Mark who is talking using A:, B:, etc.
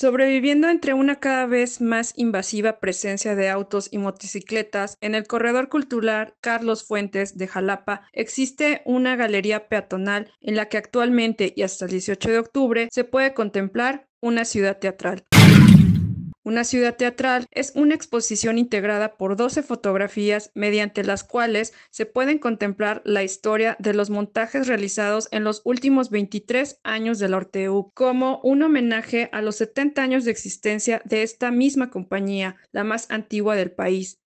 A: Sobreviviendo entre una cada vez más invasiva presencia de autos y motocicletas, en el corredor cultural Carlos Fuentes de Jalapa existe una galería peatonal en la que actualmente y hasta el 18 de octubre se puede contemplar una ciudad teatral. Una ciudad teatral es una exposición integrada por 12 fotografías mediante las cuales se pueden contemplar la historia de los montajes realizados en los últimos 23 años del la Orteu, como un homenaje a los 70 años de existencia de esta misma compañía, la más antigua del país.